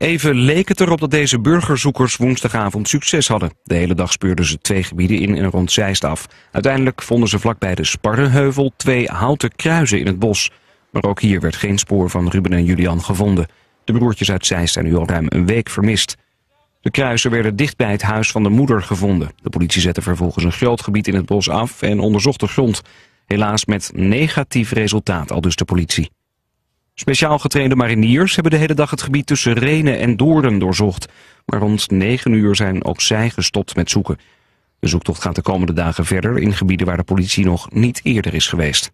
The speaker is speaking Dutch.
Even leek het erop dat deze burgerzoekers woensdagavond succes hadden. De hele dag speurden ze twee gebieden in en rond Zeist af. Uiteindelijk vonden ze vlakbij de Sparrenheuvel twee houten kruizen in het bos. Maar ook hier werd geen spoor van Ruben en Julian gevonden. De broertjes uit Zeist zijn nu al ruim een week vermist. De kruisen werden dicht bij het huis van de moeder gevonden. De politie zette vervolgens een groot gebied in het bos af en onderzocht de grond. Helaas met negatief resultaat, al dus de politie. Speciaal getrainde mariniers hebben de hele dag het gebied tussen Renen en Doorden doorzocht. Maar rond 9 uur zijn ook zij gestopt met zoeken. De zoektocht gaat de komende dagen verder in gebieden waar de politie nog niet eerder is geweest.